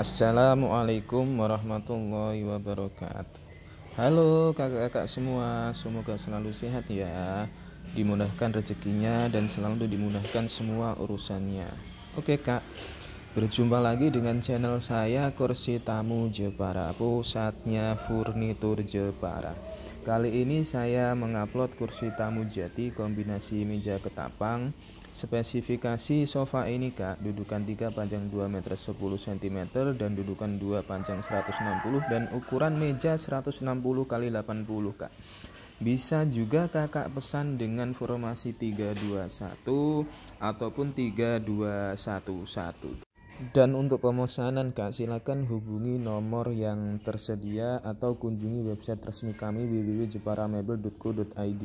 Assalamualaikum warahmatullahi wabarakatuh Halo kakak-kakak semua Semoga selalu sehat ya Dimudahkan rezekinya dan selalu dimudahkan semua urusannya Oke kak Berjumpa lagi dengan channel saya Kursi Tamu Jepara Pusatnya Furnitur Jepara Kali ini saya mengupload kursi tamu jati kombinasi meja ketapang Spesifikasi sofa ini kak Dudukan 3 panjang 2 meter 10 cm Dan dudukan 2 panjang 160 Dan ukuran meja 160 x 80 kak bisa juga kakak pesan dengan formasi 321 ataupun 3211 dan untuk pemesanan Kak, silakan hubungi nomor yang tersedia atau kunjungi website resmi kami www.jeparamebel.co.id.